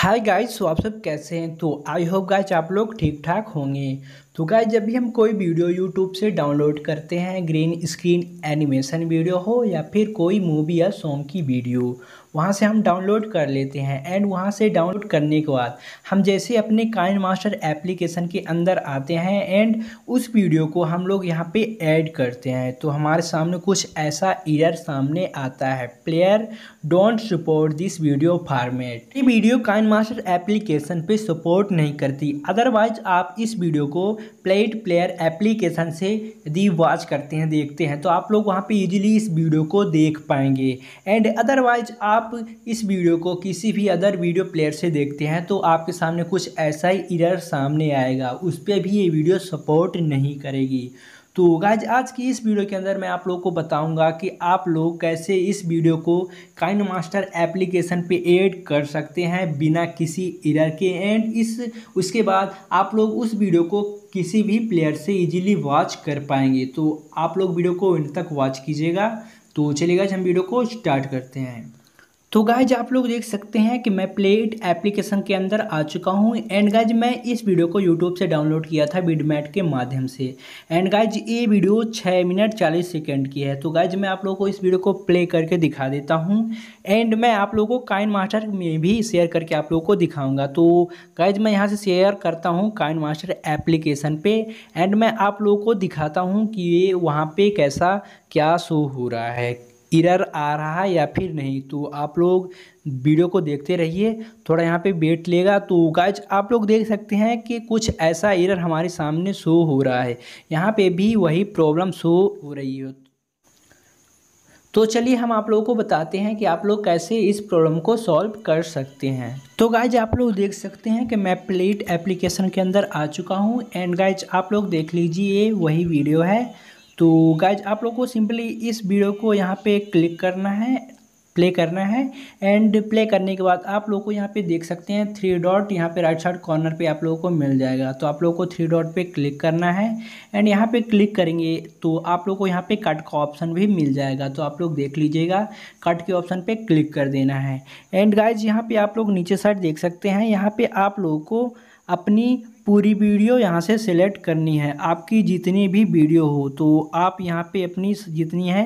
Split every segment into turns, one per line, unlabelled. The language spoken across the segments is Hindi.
हाय गाइस तो आप सब कैसे हैं तो आई होप गाइस आप लोग ठीक ठाक होंगे तो गाइस जब भी हम कोई वीडियो यूट्यूब से डाउनलोड करते हैं ग्रीन स्क्रीन एनिमेशन वीडियो हो या फिर कोई मूवी या सॉन्ग की वीडियो वहाँ से हम डाउनलोड कर लेते हैं एंड वहाँ से डाउनलोड करने के बाद हम जैसे अपने काइन मास्टर एप्लीकेशन के अंदर आते हैं एंड उस वीडियो को हम लोग यहाँ पे ऐड करते हैं तो हमारे सामने कुछ ऐसा एरर सामने आता है player don't support this video format ये वीडियो काइन मास्टर एप्लीकेशन पे सपोर्ट नहीं करती अदरवाइज आप इस वीडियो को प्लेट प्लेयर एप्लीकेशन से यदि वॉच करते हैं देखते हैं तो आप लोग वहाँ पे इजीली इस वीडियो को देख पाएंगे एंड अदरवाइज आप इस वीडियो को किसी भी अदर वीडियो प्लेयर से देखते हैं तो आपके सामने कुछ ऐसा ही इरर सामने आएगा उस पर भी ये वीडियो सपोर्ट नहीं करेगी तो गाइज आज की इस वीडियो के अंदर मैं आप लोग को बताऊंगा कि आप लोग कैसे इस वीडियो को काइन मास्टर एप्लीकेशन पे ऐड कर सकते हैं बिना किसी इरर के एंड इस उसके बाद आप लोग उस वीडियो को किसी भी प्लेयर से इजीली वॉच कर पाएंगे तो आप लोग वीडियो को इन तक वॉच कीजिएगा तो चलिए गाइज हम वीडियो को स्टार्ट करते हैं तो गाइज आप लोग देख सकते हैं कि मैं प्लेट एप्लीकेशन के अंदर आ चुका हूँ एंड गाइज मैं इस वीडियो को यूट्यूब से डाउनलोड किया था बिडमैट के माध्यम से एंड गाइज ये वीडियो छः मिनट चालीस सेकेंड की है तो गाइज मैं आप लोगों को इस वीडियो को प्ले करके दिखा देता हूँ एंड मैं आप लोगों को काइन मास्टर में भी शेयर करके आप लोग को दिखाऊँगा तो गाइज मैं यहाँ से शेयर करता हूँ काइन मास्टर एप्लीकेशन पर एंड मैं आप लोगों को दिखाता हूँ कि ये वहाँ पर कैसा क्या शो हो रहा है इरर आ रहा है या फिर नहीं तो आप लोग वीडियो को देखते रहिए थोड़ा यहाँ पे बैठ लेगा तो गाइज आप लोग देख सकते हैं कि कुछ ऐसा इरर हमारे सामने शो हो रहा है यहाँ पे भी वही प्रॉब्लम शो हो रही है तो चलिए हम आप लोगों को बताते हैं कि आप लोग कैसे इस प्रॉब्लम को सॉल्व कर सकते हैं तो गाइज आप लोग देख सकते हैं कि मैं प्लेट एप्लीकेशन के अंदर आ चुका हूँ एंड गाइज आप लोग देख लीजिए वही वीडियो है तो गाइज आप लोग को सिंपली इस वीडियो को यहाँ पे क्लिक करना है प्ले करना है एंड प्ले करने के बाद आप लोग को यहाँ पे देख सकते हैं थ्री डॉट यहाँ पे राइट साइड कॉर्नर पे आप लोगों को मिल जाएगा तो आप लोगों को थ्री डॉट पे क्लिक करना है एंड यहाँ पे क्लिक करेंगे तो आप लोग को यहाँ पे कट का ऑप्शन भी मिल जाएगा तो आप लोग देख लीजिएगा कट के ऑप्शन पे क्लिक कर देना है एंड गाइज यहाँ पर आप लोग नीचे साइड देख सकते हैं यहाँ पर आप लोगों को अपनी पूरी वीडियो यहाँ से सेलेक्ट करनी है आपकी जितनी भी वीडियो हो तो आप यहाँ पे अपनी जितनी है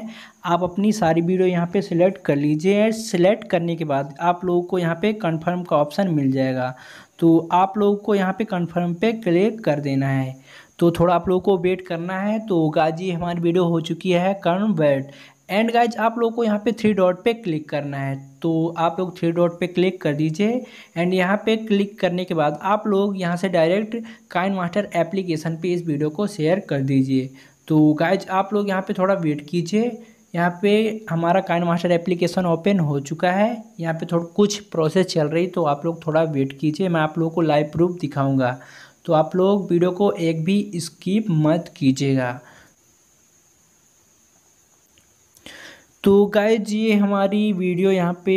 आप अपनी सारी वीडियो यहाँ पे सेलेक्ट कर लीजिए सेलेक्ट करने के बाद आप लोगों को यहाँ पे कंफर्म का ऑप्शन मिल जाएगा तो आप लोगों को यहाँ पे कंफर्म पे क्लिक कर देना है तो थोड़ा आप लोगों को वेट करना है तो गाजी हमारी वीडियो हो चुकी है कर्म वेट एंड गाइज आप लोग को यहाँ पे थ्री डॉट पे क्लिक करना है तो आप लोग थ्री डॉट पे क्लिक कर दीजिए एंड यहाँ पे क्लिक करने के बाद आप लोग यहाँ से डायरेक्ट काइन मास्टर एप्लीकेशन पे इस वीडियो को शेयर कर दीजिए तो गाइज आप लोग यहाँ पे थोड़ा वेट कीजिए यहाँ पे हमारा काइन मास्टर एप्लीकेशन ओपन हो चुका है यहाँ पे थोड़ा कुछ प्रोसेस चल रही तो आप लोग थोड़ा वेट कीजिए मैं आप लोगों को लाइव प्रूफ दिखाऊंगा तो आप लोग वीडियो को एक भी स्किप मत कीजिएगा तो गाइज ये हमारी वीडियो यहाँ पे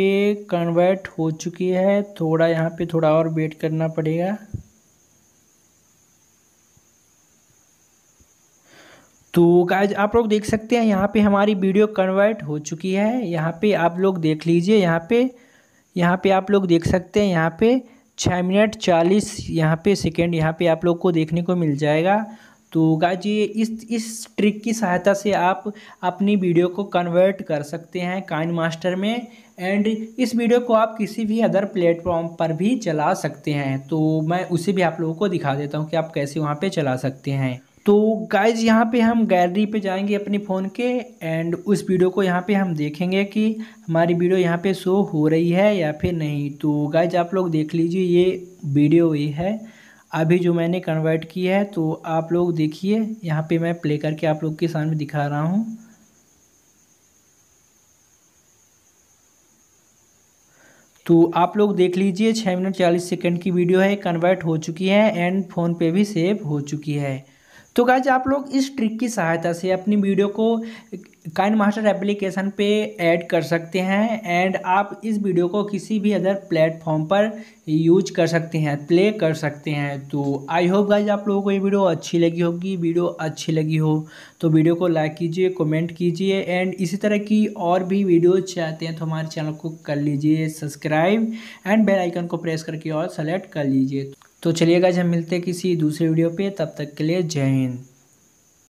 कन्वर्ट हो चुकी है थोड़ा यहाँ पे थोड़ा और वेट करना पड़ेगा तो गाइज आप लोग देख सकते हैं यहाँ पे हमारी वीडियो कन्वर्ट हो चुकी है यहाँ पे आप लोग देख लीजिए यहाँ पे यहाँ पे आप लोग देख सकते हैं यहाँ पे छः मिनट चालीस यहाँ पे सेकेंड यहाँ पे आप लोग को देखने को मिल जाएगा तो गाइज ये इस इस ट्रिक की सहायता से आप अपनी वीडियो को कन्वर्ट कर सकते हैं काइन मास्टर में एंड इस वीडियो को आप किसी भी अदर प्लेटफॉर्म पर भी चला सकते हैं तो मैं उसे भी आप लोगों को दिखा देता हूँ कि आप कैसे वहाँ पे चला सकते हैं तो गाइज यहाँ पे हम गैलरी पे जाएंगे अपने फ़ोन के एंड उस वीडियो को यहाँ पे हम देखेंगे कि हमारी वीडियो यहाँ पे शो हो रही है या फिर नहीं तो गाइज आप लोग देख लीजिए ये वीडियो ये है अभी जो मैंने कन्वर्ट किया है तो आप लोग देखिए यहाँ पे मैं प्ले करके आप लोग के सामने दिखा रहा हूँ तो आप लोग देख लीजिए छः मिनट चालीस सेकंड की वीडियो है कन्वर्ट हो चुकी है एंड फ़ोन पे भी सेव हो चुकी है तो गाइज आप लोग इस ट्रिक की सहायता से अपनी वीडियो को काइन मास्टर एप्लीकेशन पे ऐड कर सकते हैं एंड आप इस वीडियो को किसी भी अदर प्लेटफॉर्म पर यूज कर सकते हैं प्ले कर सकते हैं तो आई होप गाइज आप लोगों को ये वीडियो अच्छी लगी होगी वीडियो अच्छी लगी हो तो वीडियो को लाइक कीजिए कमेंट कीजिए एंड इसी तरह की और भी वीडियो चाहते हैं तो हमारे चैनल को कर लीजिए सब्सक्राइब एंड बेलाइकन को प्रेस करके और सेलेक्ट कर लीजिए तो चलिए गाइज हम मिलते हैं किसी दूसरे वीडियो पे तब तक के लिए जय हिंद